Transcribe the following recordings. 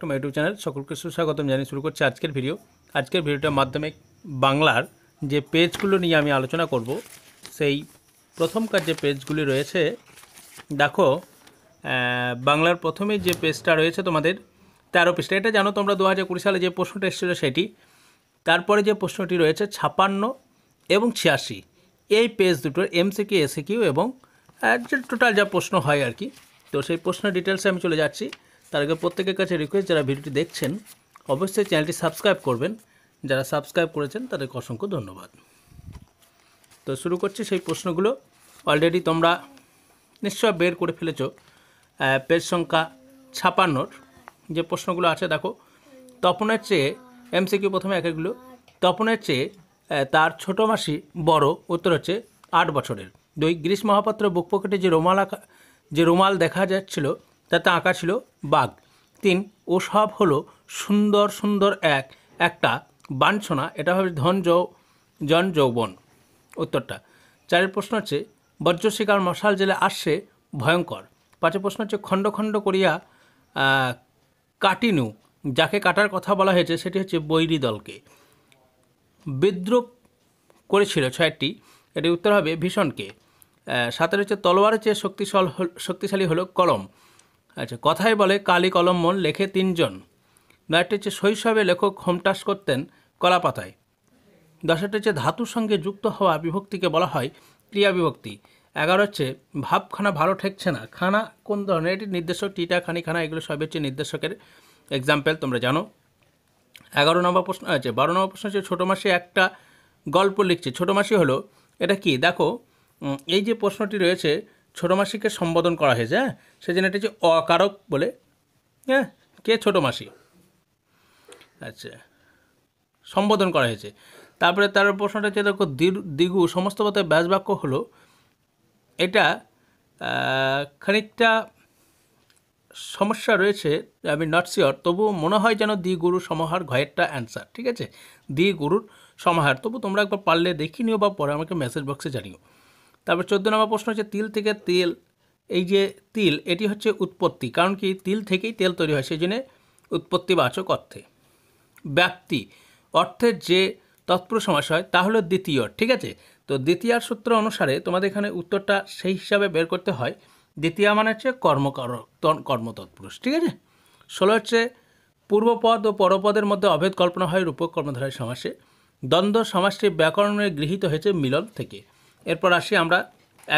to my YouTube channel সকলকে সুস্বাগতম জানিয়ে শুরু করছি আজকের ভিডিও আজকের ভিডিওটার মাধ্যমে বাংলার যে পেজগুলো নিয়ে আমি আলোচনা করব সেই প্রথমকার যে পেজগুলি রয়েছে দেখো বাংলার প্রথমে যে পেজটা রয়েছে তোমাদের তেরো পেজটা এটা জানো তোমরা দু হাজার কুড়ি সালে যে প্রশ্নটা এসেছিলো সেটি তারপরে যে প্রশ্নটি রয়েছে ছাপান্ন এবং ছিয়াশি এই পেজ দুটোর এমসি কিউ কিউ এবং টোটাল যা প্রশ্ন হয় আর কি তো সেই প্রশ্নের ডিটেলসে আমি চলে যাচ্ছি তার আগে প্রত্যেকের কাছে রিকোয়েস্ট যারা ভিডিওটি দেখছেন অবশ্যই চ্যানেলটি সাবস্ক্রাইব করবেন যারা সাবস্ক্রাইব করেছেন তাদেরকে অসংখ্য ধন্যবাদ তো শুরু করছি সেই প্রশ্নগুলো অলরেডি তোমরা নিশ্চয় বের করে ফেলেছ পেজ সংখ্যা ছাপান্নর যে প্রশ্নগুলো আছে দেখো তপনের চেয়ে এমসিকিউ প্রথমে এক একগুলো তপনের চেয়ে তার ছোট মাসি বড় উত্তর হচ্ছে আট বছরের দুই গ্রীষ্ম মহাপাত্র বুক পকেটে যে রুমাল আঁকা যে রুমাল দেখা যাচ্ছিল তাতে আঁকা ছিল বাঘ তিন ওসব হলো সুন্দর সুন্দর এক একটা বাঞ্ছনা এটা হবে ধন যৌ জন যৌবন উত্তরটা চারের প্রশ্ন হচ্ছে বজ্রশিকার মশাল জেলে আসছে ভয়ঙ্কর পাঁচের প্রশ্ন হচ্ছে খণ্ড খণ্ড করিয়া কাটিনু যাকে কাটার কথা বলা হয়েছে সেটি হচ্ছে বৈরী দলকে বিদ্রুপ করেছিল ছয়টি এটি উত্তর হবে ভীষণকে সাঁতার হচ্ছে তলোয়ারের চেয়ে শক্তিশাল শক্তিশালী হলো কলম আচ্ছা কথাই বলে কালী কলম মন লেখে তিনজন নয়টি হচ্ছে শৈশবে লেখক হোমটাস করতেন কলাপাতায় দশটি হচ্ছে ধাতুর সঙ্গে যুক্ত হওয়া বিভক্তিকে বলা হয় ক্রিয়া বিভক্তি এগারো হচ্ছে ভাবখানা ভালো ঠেকছে না খানা কোন ধরনের এটি নির্দেশক টিটা খানিখানা এগুলো সবই হচ্ছে নির্দেশকের এক্সাম্পল তোমরা জানো এগারো নম্বর প্রশ্ন আছে বারো নম্বর প্রশ্ন হচ্ছে ছোটো মাসে একটা গল্প লিখছে ছোটো মাসি হলো এটা কি দেখো এই যে প্রশ্নটি রয়েছে ছোটো মাসিকে সম্বোধন করা হয়েছে হ্যাঁ সেজন্য এটা হচ্ছে অকারক বলে হ্যাঁ কে ছোটো মাসি আচ্ছা সম্বোধন করা হয়েছে তারপরে তার প্রশ্নটা হচ্ছে দেখো দিগু সমস্ত পথে ব্যাস বাক্য হলো এটা খানিকটা সমস্যা রয়েছে আমি নট শিওর তবুও মনে হয় যেন দি গুরুর সমাহার ঘয়েরটা অ্যান্সার ঠিক আছে দি গুরুর সমাহার তবু তোমরা একবার পারলে দেখি নিও বা পরে আমাকে মেসেজ বক্সে জানিও তারপর চোদ্দ নম্বর প্রশ্ন হচ্ছে তিল থেকে তেল এই যে তিল এটি হচ্ছে উৎপত্তি কারণ কি তিল থেকেই তেল তৈরি হয় সেই জন্যে উৎপত্তিবাচক অর্থে ব্যাপ্তি অর্থের যে তৎপুর সমাস হয় তা হলো দ্বিতীয় ঠিক আছে তো দ্বিতীয়ার সূত্র অনুসারে তোমাদের এখানে উত্তরটা সেই হিসাবে বের করতে হয় দ্বিতীয় মানে হচ্ছে কর্মকর কর্মতৎপুরুষ ঠিক আছে ষোলো হচ্ছে পূর্বপদ ও পরপদের মধ্যে অভেদ কল্পনা হয় রূপক কর্মধারায় সমাসে দ্বন্দ্ব সমাসটি ব্যাকরণে গৃহীত হয়েছে মিলন থেকে এরপর আসি আমরা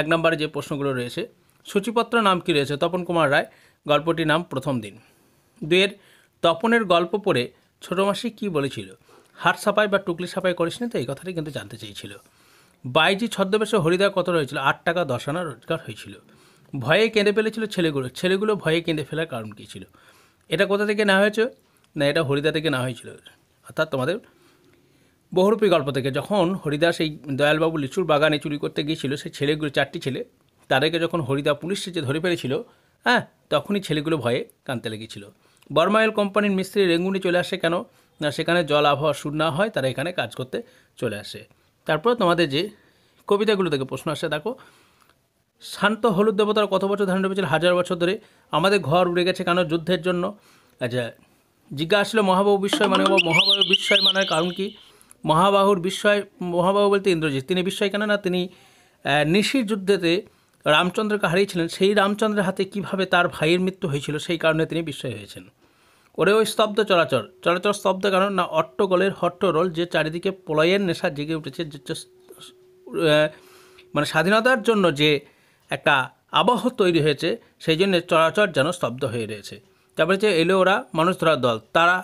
এক নম্বরে যে প্রশ্নগুলো রয়েছে সূচিপত্র নাম কি রয়েছে তপন কুমার রায় গল্পটির নাম প্রথম দিন দুয়ের তপনের গল্প পড়ে ছোটো মাসি কী বলেছিল হাট সাফাই বা টুকলি সাফাই করিস তো এই কথাটি কিন্তু জানতে চেয়েছিল বাইজি ছদ্মবেশে হরিদা কত রয়েছিল আট টাকা দশ আনা রোজগার হয়েছিল ভয়ে কেঁদে ফেলেছিল ছেলেগুলো ছেলেগুলো ভয়ে কেঁদে ফেলার কারণ কী ছিল এটা কোথা থেকে না হয়েছে না এটা হরিদা থেকে না হয়েছিল অর্থাৎ তোমাদের বহুরূপী গল্প থেকে যখন হরিদাস এই দয়ালবাবু লিচুর বাগানে চুরি করতে গিয়েছিল সেই ছেলেগুলো চারটি ছেলে তাদেরকে যখন হরিদা পুলিশ সেজে ধরে ফেলেছিল হ্যাঁ তখনই ছেলেগুলো ভয়ে কাঁদতে লেগেছিল বর্মায়েল কোম্পানির মিস্ত্রি রেঙ্গুনি চলে আসে কেন না সেখানে জল আবহাওয়া শুর না হয় তারা এখানে কাজ করতে চলে আসে তারপর তোমাদের যে কবিতাগুলো থেকে প্রশ্ন আসে দেখো শান্ত হলুদ দেবতার কত বছর ধারণ ডুবেছিল হাজার বছর ধরে আমাদের ঘর উড়ে গেছে কেন যুদ্ধের জন্য আচ্ছা জিজ্ঞাসা আসলে মহাবাবু বিস্ময় মানে মহাবাবু বিস্ময় মানে কারণ কী মহাবাহুর বিস্ময় মহাবাহু বলতে ইন্দ্রজিৎ তিনি বিস্ময় কেন না তিনি নিশির যুদ্ধেতে রামচন্দ্রকে হারিয়েছিলেন সেই রামচন্দ্রের হাতে কিভাবে তার ভাইয়ের মৃত্যু হয়েছিল সেই কারণে তিনি বিস্ময় হয়েছেন ওরে ওই স্তব্ধ চলাচল চলাচল স্তব্ধ কারণ না অট্টগোলের হট্টরোল যে চারিদিকে প্রলয়ের নেশা জেগে উঠেছে মানে স্বাধীনতার জন্য যে একটা আবহ তৈরি হয়েছে সেই জন্য চলাচল যেন স্তব্ধ হয়ে রয়েছে তারপরে যে এলো ওরা মানুষ ধরার দল তারা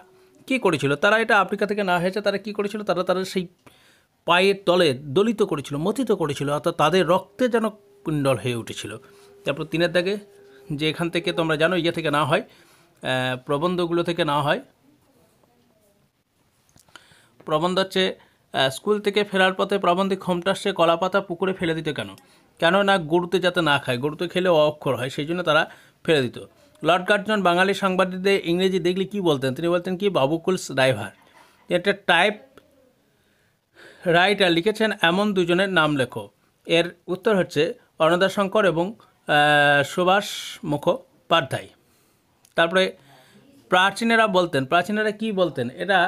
কী করেছিল তারা এটা আফ্রিকা থেকে না হয়েছে তারা কি করেছিল তারা তারা সেই পায়ের তলে দলিত করেছিল মথিত করেছিল অর্থাৎ তাদের রক্তে যেন কুণ্ডল হয়ে উঠেছিল তারপর তিনের দাগে যে এখান থেকে তোমরা জানো ইয়ে থেকে না হয় প্রবন্ধগুলো থেকে না হয় প্রবন্ধ হচ্ছে স্কুল থেকে ফেরার পথে প্রবন্ধে সে কলাপাতা পুকুরে ফেলে দিত কেন কেন না গরুতে যাতে না খায় গরুতে খেলে অক্ষর হয় সেই জন্য তারা ফেলে দিত লর্ড কার্জন বাঙালি সাংবাদিকদের ইংরেজি দেখলে কি বলতেন তিনি বলতেন কি বাবুকুলস ড্রাইভার একটা টাইপ রাইটার লিখেছেন এমন দুজনের নাম লেখো এর উত্তর হচ্ছে অনদাশঙ্কর এবং সুভাষ মুখোপাধ্যায় তারপরে প্রাচীনেরা বলতেন প্রাচীনেরা কি বলতেন এটা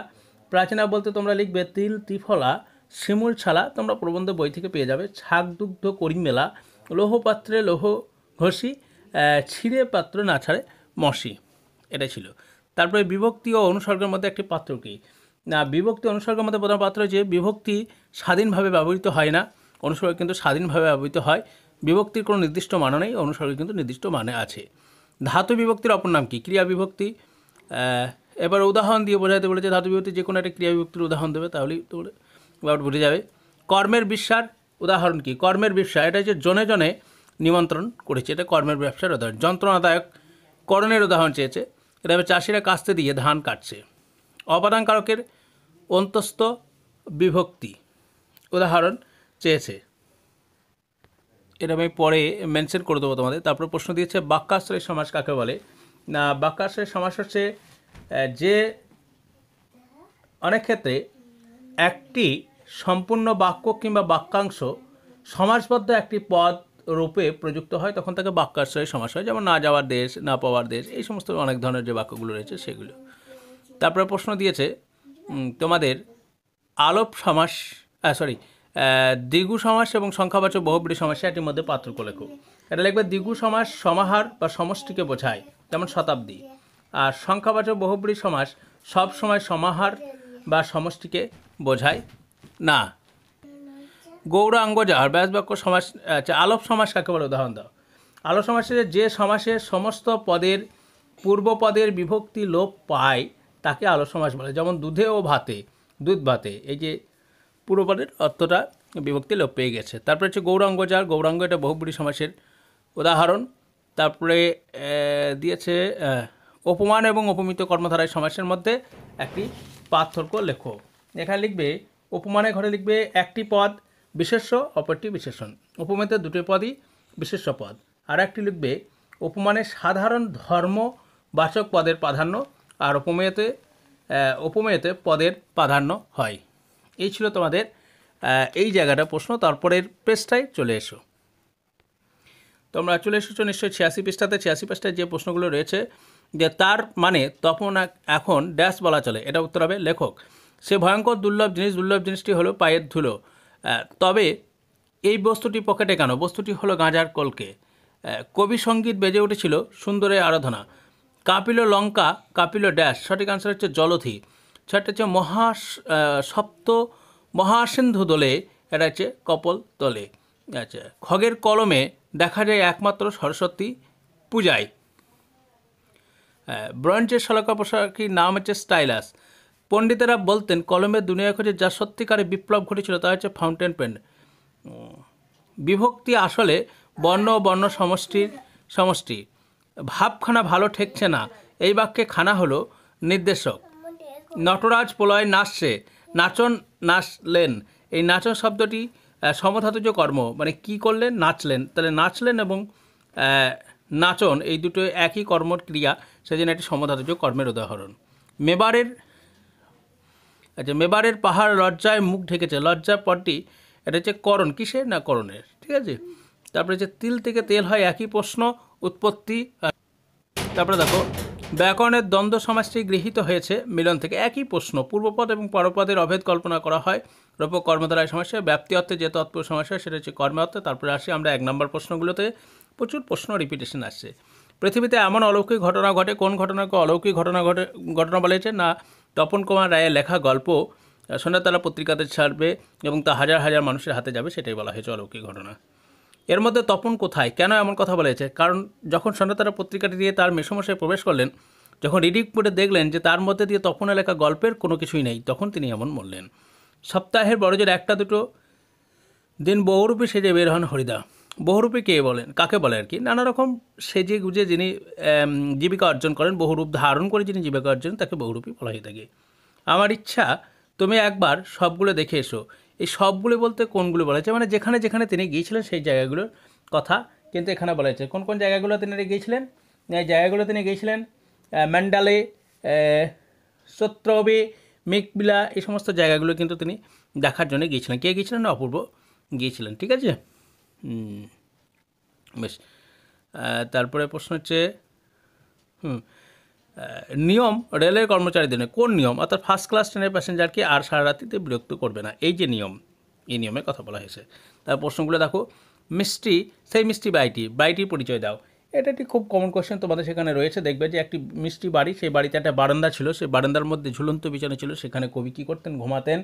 প্রাচীনা বলতে তোমরা লিখবে তিল ত্রিফলা শিমুল ছালা তোমরা প্রবন্ধ বই থেকে পেয়ে যাবে ছাগ দুগ্ধ করি মেলা লৌহপাত্রে লৌহ ঘষি ছিঁড়ে পাত্র না ছাড়ে মসি এটা ছিল তারপরে বিভক্তি ও অনুসর্গের মধ্যে একটি পাত্র কি না বিভক্তি অনুসর্গের মধ্যে প্রধান পাত্র যে বিভক্তি স্বাধীনভাবে ব্যবহৃত হয় না অনুসর্গ কিন্তু স্বাধীনভাবে ব্যবহৃত হয় বিভক্তির কোনো নির্দিষ্ট মানে নেই অনুসর্গ কিন্তু নির্দিষ্ট মানে আছে ধাতু বিভক্তির অপর নাম কি ক্রিয়া বিভক্তি এবার উদাহরণ দিয়ে বোঝাতে বলেছে ধাতু বিভক্তি যে কোনো একটা ক্রিয়া বিভক্তির উদাহরণ দেবে তাহলেই তো ব্যাপার বুঝে যাবে কর্মের বিশ্বার উদাহরণ কি কর্মের বিশ্বাস এটা হচ্ছে জনে জনে নিমন্ত্রণ করেছে এটা কর্মের ব্যবসার উদাহরণ যন্ত্রণাদায়ক করণের উদাহরণ চেয়েছে এটা চাষিরা কাস্তে দিয়ে ধান কাটছে অপাদানকারকের অন্তস্থ বিভক্তি উদাহরণ চেয়েছে এটা আমি পরে মেনশন করে দেবো তোমাদের তারপরে প্রশ্ন দিয়েছে বাক্যাশ্রয় সমাজ কাকে বলে না বাক্যাশ্রয় সমাজ হচ্ছে যে অনেক ক্ষেত্রে একটি সম্পূর্ণ বাক্য কিংবা বাক্যাংশ সমাজবদ্ধ একটি পদ রূপে প্রযুক্ত হয় তখন তাকে বাক্যাশ্রয়ের সমাস হয় যেমন না যাওয়ার দেশ না পাওয়ার দেশ এই সমস্ত অনেক ধরনের যে বাক্যগুলো রয়েছে সেগুলো তারপরে প্রশ্ন দিয়েছে তোমাদের আলোপ সমাস সরি দ্বিগু সমাস এবং সংখ্যাবাচক বহুব্রী সমাস এটির মধ্যে পার্থক্য লেখো এটা লিখবে দ্বিগু সমাস সমাহার বা সমষ্টিকে বোঝায় যেমন শতাব্দী আর সংখ্যাবাচক বহুব্রী সমাস সব সময় সমাহার বা সমষ্টিকে বোঝায় না গৌরাঙ্গ ব্যাস ব্যাসবাক্য সমাস আচ্ছা আলোপ সমাস কাকে বলে উদাহরণ দাও আলোপ সমাসের যে সমাসের সমস্ত পদের পূর্বপদের বিভক্তি লোপ পায় তাকে আলোপ সমাস বলে যেমন দুধে ও ভাতে দুধ ভাতে এই যে পূর্বপদের অর্থটা বিভক্তি লোপ পেয়ে গেছে তারপরে হচ্ছে গৌরাঙ্গ যার গৌরাঙ্গ এটা বহুবুড়ি সমাসের উদাহরণ তারপরে দিয়েছে অপমান এবং অপমিত কর্মধারায় সমাসের মধ্যে একটি পার্থক্য লেখো এখানে লিখবে উপমানের ঘরে লিখবে একটি পদ বিশেষ্য অপরটি বিশেষণ উপমেতে দুটি পদই বিশেষ্য পদ আর একটি লিখবে উপমানে সাধারণ ধর্মবাচক পদের প্রাধান্য আর উপমেয়তে উপমেয়তে পদের প্রাধান্য হয় এই ছিল তোমাদের এই জায়গাটা প্রশ্ন তারপরের পৃষ্ঠায় চলে এসো তোমরা চলে এসেছো নিশ্চয়ই ছিয়াশি পৃষ্ঠাতে ছিয়াশি পৃষ্ঠায় যে প্রশ্নগুলো রয়েছে যে তার মানে তখন এখন ড্যাশ বলা চলে এটা উত্তর হবে লেখক সে ভয়ঙ্কর দুর্লভ জিনিস দুর্লভ জিনিসটি হলো পায়ের ধুলো তবে এই বস্তুটি পকেটে কেন বস্তুটি হলো গাঁজার কলকে কবি সঙ্গীত বেজে উঠেছিল সুন্দরের আরাধনা কাপিল লঙ্কা কাপিল ড্যাশ সঠিক আনসার হচ্ছে জলধি ছয়টা হচ্ছে মহা সপ্ত মহাসিন্ধু দোলে এটা হচ্ছে কপল দলে আচ্ছা খগের কলমে দেখা যায় একমাত্র সরস্বতী পূজায় ব্রঞ্চের শলাকা পোশাকির নাম হচ্ছে স্টাইলাস পণ্ডিতেরা বলতেন কলমের দুনিয়া খোঁজে যা সত্যিকারে বিপ্লব ঘটেছিল তা হচ্ছে ফাউন্টেন পেন বিভক্তি আসলে বর্ণ বর্ণ সমষ্টির সমষ্টি ভাবখানা ভালো ঠেকছে না এই বাক্যে খানা হলো নির্দেশক নটরাজ প্রলয় নাচছে নাচন নাচলেন এই নাচন শব্দটি সমধাতুজ কর্ম মানে কি করলেন নাচলেন তাহলে নাচলেন এবং নাচন এই দুটো একই কর্মক্রিয়া সেই সেজন্য একটি সমধাতুজ কর্মের উদাহরণ মেবারের আচ্ছা মেবারের পাহাড় লজ্জায় মুখ ঢেকেছে লজ্জার পরটি এটা হচ্ছে করণ কিসের না করণের ঠিক আছে তারপরে যে তিল থেকে তেল হয় একই প্রশ্ন উৎপত্তি তারপরে দেখো ব্যাকরণের দ্বন্দ্ব সমাজটি গৃহীত হয়েছে মিলন থেকে একই প্রশ্ন পূর্বপদ এবং পরপদের অভেদ কল্পনা করা হয় রূপ কর্মধারায় সমস্যা ব্যাপ্তি অর্থে যে তৎপর সমস্যা সেটা হচ্ছে কর্ম অর্থে তারপরে আসি আমরা এক নম্বর প্রশ্নগুলোতে প্রচুর প্রশ্ন রিপিটেশন আসছে পৃথিবীতে এমন অলৌকিক ঘটনা ঘটে কোন ঘটনাকে অলৌকিক ঘটনা ঘটে ঘটনা বলেছে না তপন কুমার রায়ের লেখা গল্প সোনাতলা পত্রিকাতে ছাড়বে এবং তা হাজার হাজার মানুষের হাতে যাবে সেটাই বলা হয়েছে অলৌকিক ঘটনা এর মধ্যে তপন কোথায় কেন এমন কথা বলেছে কারণ যখন সোনাতারা পত্রিকাটি দিয়ে তার মেসমশায় প্রবেশ করলেন যখন রিডিং পড়ে দেখলেন যে তার মধ্যে দিয়ে তপনে লেখা গল্পের কোনো কিছুই নেই তখন তিনি এমন বললেন সপ্তাহের বড়জোর একটা দুটো দিন বহুরূপে সেজে বের হন হরিদা বহুরূপী কে বলেন কাকে বলে আর কি নানা রকম সেজে গুজে যিনি জীবিকা অর্জন করেন বহুরূপ ধারণ করে যিনি জীবিকা অর্জন তাকে বহুরূপী বলা হয়ে থাকে আমার ইচ্ছা তুমি একবার সবগুলো দেখে এসো এই সবগুলো বলতে কোনগুলো বলা হয়েছে মানে যেখানে যেখানে তিনি গিয়েছিলেন সেই জায়গাগুলোর কথা কিন্তু এখানে বলা হয়েছে কোন কোন জায়গাগুলো তিনি গিয়েছিলেন এই জায়গাগুলো তিনি গিয়েছিলেন ম্যান্ডালে সত্রবে মেকবিলা এই সমস্ত জায়গাগুলো কিন্তু তিনি দেখার জন্য গিয়েছিলেন কে গিয়েছিলেন অপূর্ব গিয়েছিলেন ঠিক আছে বেশ তারপরে প্রশ্ন হচ্ছে হুম নিয়ম রেলের কর্মচারীদের কোন নিয়ম অর্থাৎ ফার্স্ট ক্লাস ট্রেনের প্যাসেঞ্জারকে আর সারা রাতিতে বিরক্ত করবে না এই যে নিয়ম এই নিয়মে কথা বলা হয়েছে তার প্রশ্নগুলো দেখো মিষ্টি সেই মিষ্টি বাইটি বাইটির পরিচয় দাও এটা একটি খুব কমন কোয়েশ্চেন তোমাদের সেখানে রয়েছে দেখবে যে একটি মিষ্টি বাড়ি সেই বাড়িতে একটা বারান্দা ছিল সেই বারান্দার মধ্যে ঝুলন্ত বিছানা ছিল সেখানে কবি কী করতেন ঘুমাতেন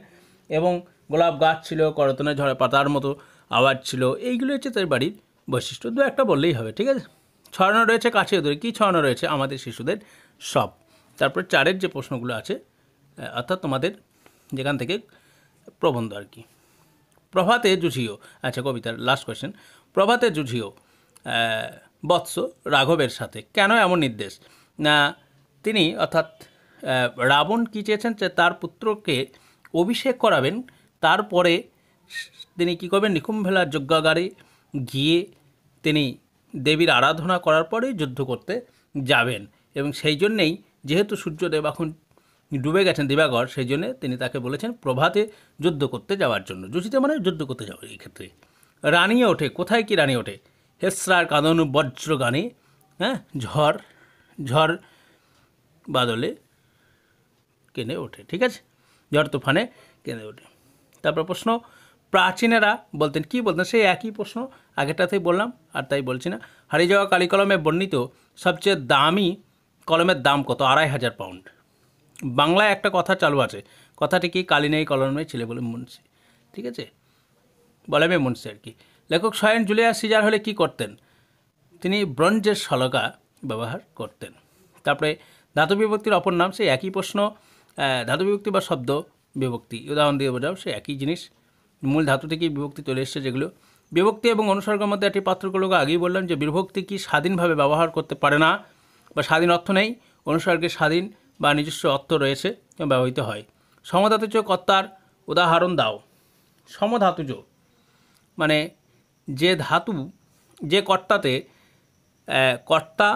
এবং গোলাপ গাছ ছিল করতনের ঝড়ে পাতার মতো আওয়াজ ছিল এইগুলো হচ্ছে তাদের বাড়ির বৈশিষ্ট্য দু একটা বললেই হবে ঠিক আছে ছড়ানো রয়েছে কাছে ওদের কী ছড়ানো রয়েছে আমাদের শিশুদের সব তারপর চারের যে প্রশ্নগুলো আছে অর্থাৎ তোমাদের যেখান থেকে প্রবন্ধ আর কি প্রভাতে জুঝিও আচ্ছা কবিতার লাস্ট কোয়েশ্চেন প্রভাতে জুঝিও বৎস রাঘবের সাথে কেন এমন নির্দেশ না তিনি অর্থাৎ রাবণ কী চেয়েছেন যে তার পুত্রকে অভিষেক করাবেন তারপরে তিনি কী করবেন নিকুম্ভেলার যজ্ঞাগারে গিয়ে তিনি দেবীর আরাধনা করার পরে যুদ্ধ করতে যাবেন এবং সেই জন্যেই যেহেতু সূর্যদেব এখন ডুবে গেছেন দিবাগর সেই জন্যে তিনি তাকে বলেছেন প্রভাতে যুদ্ধ করতে যাওয়ার জন্য যুচিতে মানে যুদ্ধ করতে যাওয়ার এই ক্ষেত্রে রানিয়ে ওঠে কোথায় কি রানিয়ে ওঠে হেসরার কাঁদন বজ্র গানে হ্যাঁ ঝড় ঝড় বাদলে কেনে ওঠে ঠিক আছে ঝড় তুফানে কেনে ওঠে তারপর প্রশ্ন প্রাচীনেরা বলতেন কি বলতেন সেই একই প্রশ্ন আগেরটাতেই বললাম আর তাই বলছি না হারিয়ে যাওয়া কালি কলমে বর্ণিত সবচেয়ে দামি কলমের দাম কত আড়াই হাজার পাউন্ড বাংলায় একটা কথা চালু আছে কথাটি কি কালী নেই কলমে ছেলে বলে মুন্সি ঠিক আছে বলে মেয়ে মুন্সি আর কি লেখক সয়েন জুলিয়া সিজার হলে কি করতেন তিনি ব্রঞ্জের শলকা ব্যবহার করতেন তারপরে ধাতু বিভক্তির অপর নাম সেই একই প্রশ্ন ধাতু বিভক্তি বা শব্দ বিভক্তি উদাহরণ দিয়ে বোঝাও সে একই জিনিস মূল ধাতু থেকেই বিভক্তি চলে এসছে যেগুলো বিভক্তি এবং অনুসর্গের মধ্যে একটি পার্থক্যলোক আগেই বললাম যে বিভক্তি কি স্বাধীনভাবে ব্যবহার করতে পারে না বা স্বাধীন অর্থ নেই অনুসর্গের স্বাধীন বা নিজস্ব অর্থ রয়েছে ব্যবহৃত হয় সমধাতুজ কর্তার উদাহরণ দাও সমধাতুজ মানে যে ধাতু যে কর্তাতে কর্তা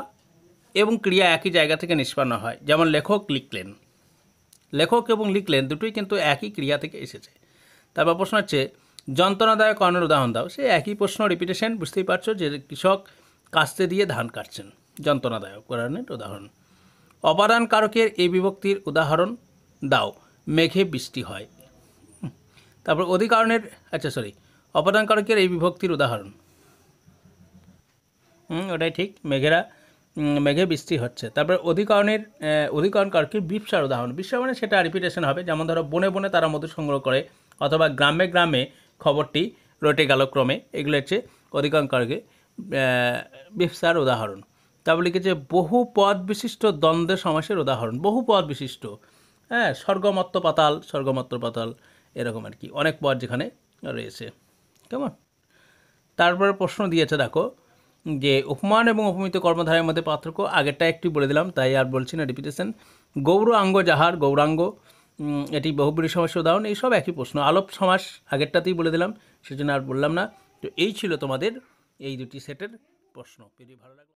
এবং ক্রিয়া একই জায়গা থেকে নিষ্পন্ন হয় যেমন লেখক লিখলেন লেখক এবং লিখলেন দুটোই কিন্তু একই ক্রিয়া থেকে এসেছে তারপর প্রশ্ন হচ্ছে যন্ত্রণাদায়ক অন্যের উদাহরণ দাও সে একই প্রশ্ন রিপিটেশন বুঝতেই পারছো যে কৃষক কাস্তে দিয়ে ধান কাটছেন যন্ত্রণাদায়ক কারণের উদাহরণ অপাদান কারকের এই বিভক্তির উদাহরণ দাও মেঘে বৃষ্টি হয় তারপর অধিকারণের আচ্ছা সরি অপাদান কারকের এই বিভক্তির উদাহরণ ওটাই ঠিক মেঘেরা মেঘে বৃষ্টি হচ্ছে তারপর অধিকরণের অধিকরণ কারকের বিপসার উদাহরণ বিশ্ব মানে সেটা রিপিটেশন হবে যেমন ধরো বনে বনে তারা মধু সংগ্রহ করে অথবা গ্রামে গ্রামে খবরটি রটে গেল ক্রমে এগুলো হচ্ছে অধিকাঙ্কারকে ব্যবসার উদাহরণ তারপর লিখেছে বহু পদ বিশিষ্ট দ্বন্দ্বের সমাসের উদাহরণ বহু পদ বিশিষ্ট হ্যাঁ স্বর্গমত্ত পাতাল স্বর্গমত্ত পাতাল এরকম আর কি অনেক পদ যেখানে রয়েছে কেমন তারপরে প্রশ্ন দিয়েছে দেখো যে উপমান এবং উপমিত কর্মধারের মধ্যে পার্থক্য আগেরটা একটু বলে দিলাম তাই আর বলছি না রিপিটেশন গৌরাঙ্গ যাহার গৌরাঙ্গ এটি বহুব্রী সমাসের উদাহরণ এই সব একই প্রশ্ন আলোপ সমাস আগেরটাতেই বলে দিলাম সেজন্য আর বললাম না তো এই ছিল তোমাদের এই দুটি সেটের প্রশ্ন যদি ভালো লাগে